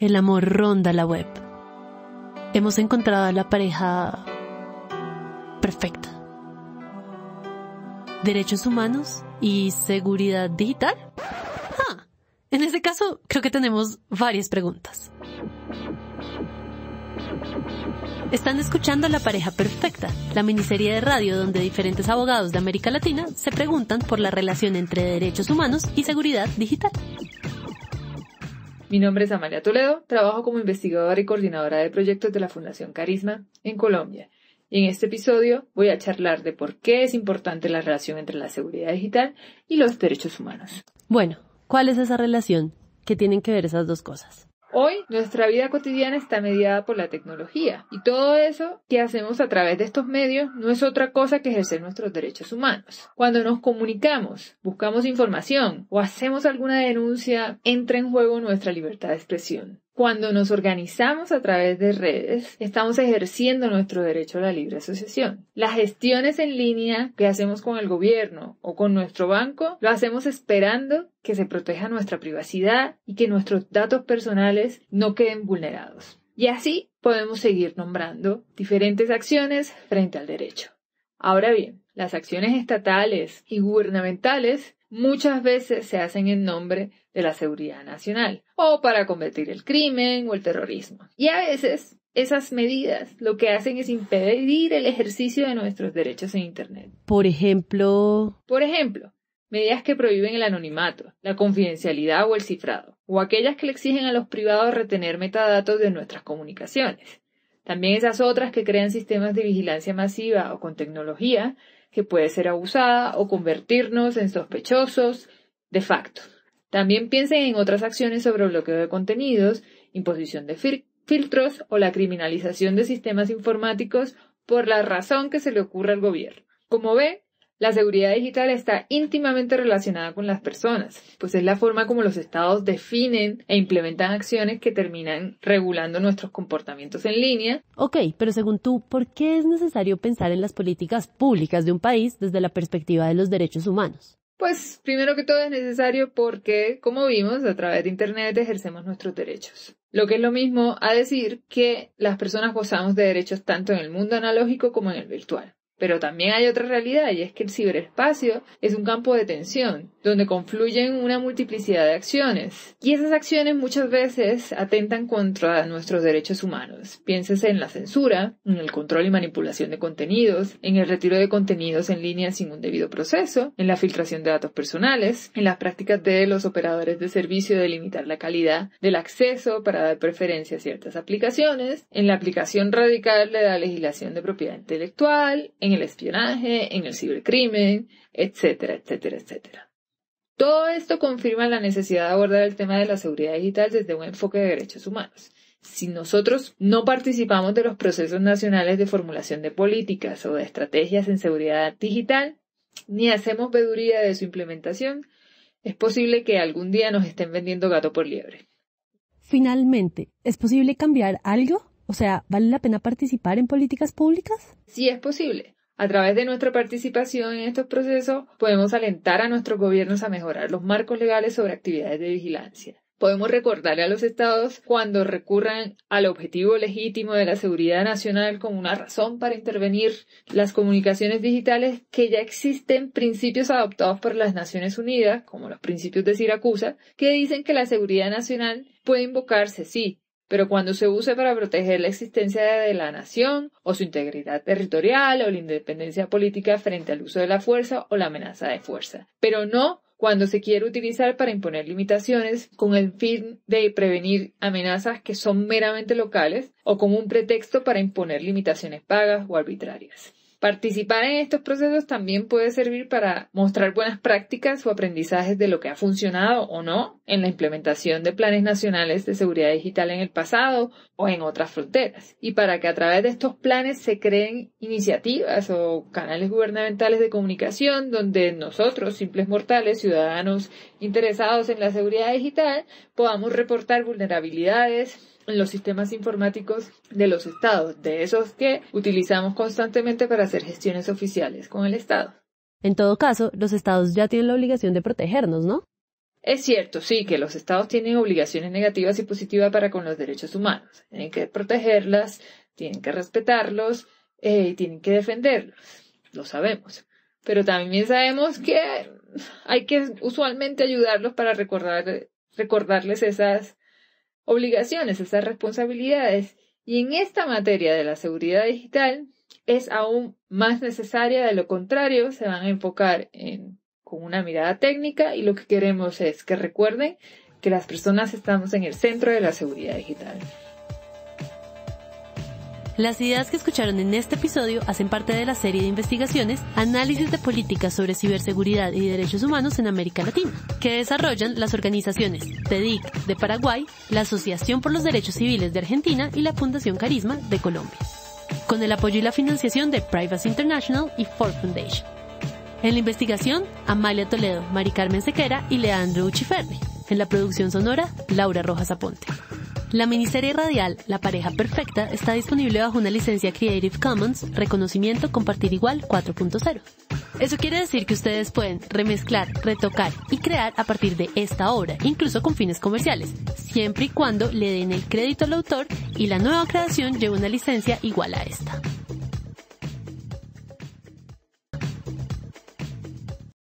El amor ronda la web. Hemos encontrado a la pareja perfecta. Derechos humanos y seguridad digital. Ah, en este caso, creo que tenemos varias preguntas. Están escuchando La pareja perfecta, la miniserie de radio donde diferentes abogados de América Latina se preguntan por la relación entre derechos humanos y seguridad digital. Mi nombre es Amalia Toledo, trabajo como investigadora y coordinadora de proyectos de la Fundación Carisma en Colombia. Y en este episodio voy a charlar de por qué es importante la relación entre la seguridad digital y los derechos humanos. Bueno, ¿cuál es esa relación? ¿Qué tienen que ver esas dos cosas? Hoy nuestra vida cotidiana está mediada por la tecnología y todo eso que hacemos a través de estos medios no es otra cosa que ejercer nuestros derechos humanos. Cuando nos comunicamos, buscamos información o hacemos alguna denuncia, entra en juego nuestra libertad de expresión. Cuando nos organizamos a través de redes, estamos ejerciendo nuestro derecho a la libre asociación. Las gestiones en línea que hacemos con el gobierno o con nuestro banco, lo hacemos esperando que se proteja nuestra privacidad y que nuestros datos personales no queden vulnerados. Y así podemos seguir nombrando diferentes acciones frente al derecho. Ahora bien, las acciones estatales y gubernamentales muchas veces se hacen en nombre de la seguridad nacional o para combatir el crimen o el terrorismo. Y a veces esas medidas lo que hacen es impedir el ejercicio de nuestros derechos en Internet. Por ejemplo. Por ejemplo, medidas que prohíben el anonimato, la confidencialidad o el cifrado, o aquellas que le exigen a los privados retener metadatos de nuestras comunicaciones. También esas otras que crean sistemas de vigilancia masiva o con tecnología que puede ser abusada o convertirnos en sospechosos de facto. También piensen en otras acciones sobre bloqueo de contenidos, imposición de filtros o la criminalización de sistemas informáticos por la razón que se le ocurra al gobierno. Como ve, la seguridad digital está íntimamente relacionada con las personas, pues es la forma como los estados definen e implementan acciones que terminan regulando nuestros comportamientos en línea. Ok, pero según tú, ¿por qué es necesario pensar en las políticas públicas de un país desde la perspectiva de los derechos humanos? Pues primero que todo es necesario porque, como vimos, a través de Internet ejercemos nuestros derechos. Lo que es lo mismo a decir que las personas gozamos de derechos tanto en el mundo analógico como en el virtual. Pero también hay otra realidad y es que el ciberespacio es un campo de tensión, donde confluyen una multiplicidad de acciones. Y esas acciones muchas veces atentan contra nuestros derechos humanos. Piénsese en la censura, en el control y manipulación de contenidos, en el retiro de contenidos en línea sin un debido proceso, en la filtración de datos personales, en las prácticas de los operadores de servicio de limitar la calidad del acceso para dar preferencia a ciertas aplicaciones, en la aplicación radical de la legislación de propiedad intelectual, en en el espionaje, en el cibercrimen, etcétera, etcétera, etcétera. Todo esto confirma la necesidad de abordar el tema de la seguridad digital desde un enfoque de derechos humanos. Si nosotros no participamos de los procesos nacionales de formulación de políticas o de estrategias en seguridad digital, ni hacemos veduría de su implementación, es posible que algún día nos estén vendiendo gato por liebre. Finalmente, ¿es posible cambiar algo? O sea, ¿vale la pena participar en políticas públicas? Sí es posible, a través de nuestra participación en estos procesos, podemos alentar a nuestros gobiernos a mejorar los marcos legales sobre actividades de vigilancia. Podemos recordarle a los estados cuando recurran al objetivo legítimo de la seguridad nacional como una razón para intervenir las comunicaciones digitales que ya existen principios adoptados por las Naciones Unidas, como los principios de Siracusa, que dicen que la seguridad nacional puede invocarse, sí, pero cuando se use para proteger la existencia de la nación o su integridad territorial o la independencia política frente al uso de la fuerza o la amenaza de fuerza, pero no cuando se quiere utilizar para imponer limitaciones con el fin de prevenir amenazas que son meramente locales o como un pretexto para imponer limitaciones pagas o arbitrarias. Participar en estos procesos también puede servir para mostrar buenas prácticas o aprendizajes de lo que ha funcionado o no en la implementación de planes nacionales de seguridad digital en el pasado o en otras fronteras, y para que a través de estos planes se creen iniciativas o canales gubernamentales de comunicación donde nosotros, simples mortales, ciudadanos interesados en la seguridad digital, podamos reportar vulnerabilidades, los sistemas informáticos de los estados, de esos que utilizamos constantemente para hacer gestiones oficiales con el estado. En todo caso, los estados ya tienen la obligación de protegernos, ¿no? Es cierto, sí, que los estados tienen obligaciones negativas y positivas para con los derechos humanos. Tienen que protegerlas, tienen que respetarlos eh, y tienen que defenderlos. Lo sabemos. Pero también sabemos que hay que usualmente ayudarlos para recordar, recordarles esas obligaciones, esas responsabilidades. Y en esta materia de la seguridad digital es aún más necesaria, de lo contrario se van a enfocar con una mirada técnica y lo que queremos es que recuerden que las personas estamos en el centro de la seguridad digital. Las ideas que escucharon en este episodio hacen parte de la serie de investigaciones Análisis de políticas sobre ciberseguridad y derechos humanos en América Latina, que desarrollan las organizaciones TEDIC de Paraguay, la Asociación por los Derechos Civiles de Argentina y la Fundación Carisma de Colombia, con el apoyo y la financiación de Privacy International y Ford Foundation. En la investigación, Amalia Toledo, Mari Carmen Sequera y Leandro Uchiferri. En la producción sonora, Laura Rojas Aponte. La miniserie radial La pareja perfecta está disponible bajo una licencia Creative Commons, reconocimiento compartir igual 4.0. Eso quiere decir que ustedes pueden remezclar, retocar y crear a partir de esta obra, incluso con fines comerciales, siempre y cuando le den el crédito al autor y la nueva creación lleve una licencia igual a esta.